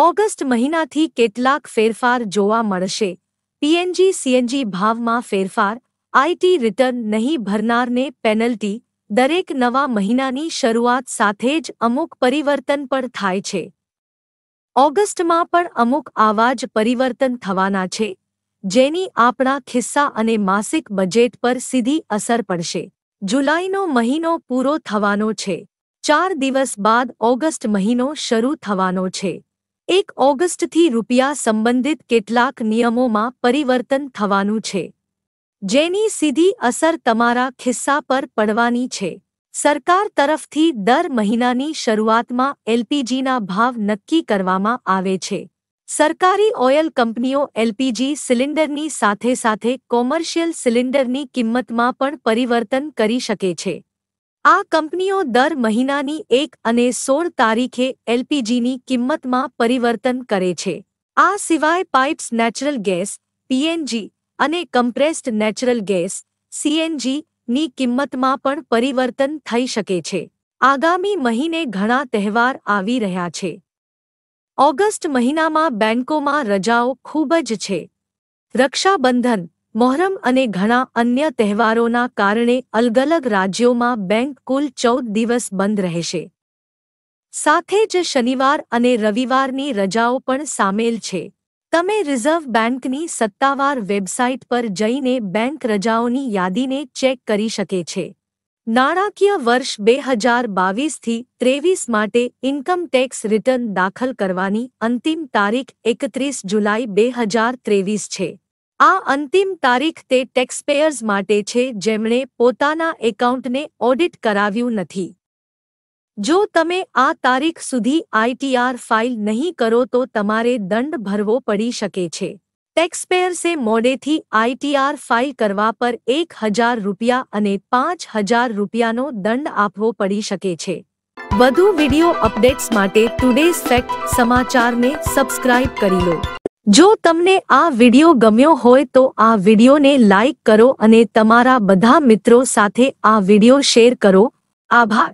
August મહિનાથી કેટલાક ફેરફાર જોવા મળશે પીએનજી સીએનજી ભાવમાં ફેરફાર આઈટી રિટર્ન નહીં ભરનારને પેનલ્ટી દરેક નવા મહિનાની શરૂઆત સાથે જ અમુક પરિવર્તન પણ થાય છે ઓગસ્ટમાં પણ અમુક આવા જ પરિવર્તન થવાના છે જેની આપણા ખિસ્સા અને માસિક બજેટ પર સીધી અસર પડશે જુલાઈનો મહિનો પૂરો થવાનો છે ચાર દિવસ બાદ ઓગસ્ટ મહિનો શરૂ થવાનો છે એક ઓગસ્ટથી રૂપિયા સંબંધિત કેટલાક નિયમોમાં પરિવર્તન થવાનું છે જેની સીધી અસર તમારા ખિસ્સા પર પડવાની છે સરકાર તરફથી દર મહિનાની શરૂઆતમાં એલપીજીના ભાવ નક્કી કરવામાં આવે છે સરકારી ઓઇલ કંપનીઓ એલપીજી સિલિન્ડરની સાથે સાથે કોમર્શિયલ સિલિન્ડરની કિંમતમાં પણ પરિવર્તન કરી શકે છે આ કંપનીઓ દર મહિનાની એક અને સોળ તારીખે એલપીજીની કિંમતમાં પરિવર્તન કરે છે આ સિવાય પાઇપ્સ નેચરલ ગેસ પીએનજી અને કમ્પ્રેસ્ડ નેચરલ ગેસ સીએનજી ની કિંમતમાં પણ પરિવર્તન થઈ શકે છે આગામી મહિને ઘણા તહેવાર આવી રહ્યા છે ઓગસ્ટ મહિનામાં બેન્કોમાં રજાઓ ખૂબ જ છે રક્ષાબંધન મોહરમ અને ઘણા અન્ય તહેવારોના કારણે અલગ-અલગ રાજ્યોમાં બેંક કુલ ચૌદ દિવસ બંધ રહેશે સાથે જ શનિવાર અને રવિવારની રજાઓ પણ સામેલ છે તમે રિઝર્વ બેંકની સત્તાવાર વેબસાઇટ પર જઈને બેંક રજાઓની યાદીને ચેક કરી શકે છે નાણાકીય વર્ષ બે હજાર બાવીસથી ત્રેવીસ માટે ઇન્કમ ટેક્સ રિટર્ન દાખલ કરવાની અંતિમ તારીખ એકત્રીસ જુલાઈ બે હજાર ત્રેવીસ છે આ અંતિમ તારીખ તે ટેક્સપેયર્સ માટે છે જેમણે પોતાના એકાઉન્ટને ઓડિટ કરાવ્યું નથી જો તમે આ તારીખ સુધી આઈટીઆર ફાઇલ નહીં કરો તો તમારે દંડ ભરવો પડી શકે છે ટેક્સપેયર્સે મોડેથી આઈટીઆર ફાઇલ કરવા પર એક હજાર રૂપિયા અને પાંચ હજાર રૂપિયાનો દંડ આપવો પડી શકે છે વધુ વિડીયો અપડેટ્સ માટે ટુડેઝ ફેક્ટ સમાચારને સબસ્ક્રાઇબ કરી લો જો તમને આ વિડીયો ગમ્યો હોય તો આ વિડીયોને લાઇક કરો અને તમારા બધા મિત્રો સાથે આ વિડીયો શેર કરો આભાર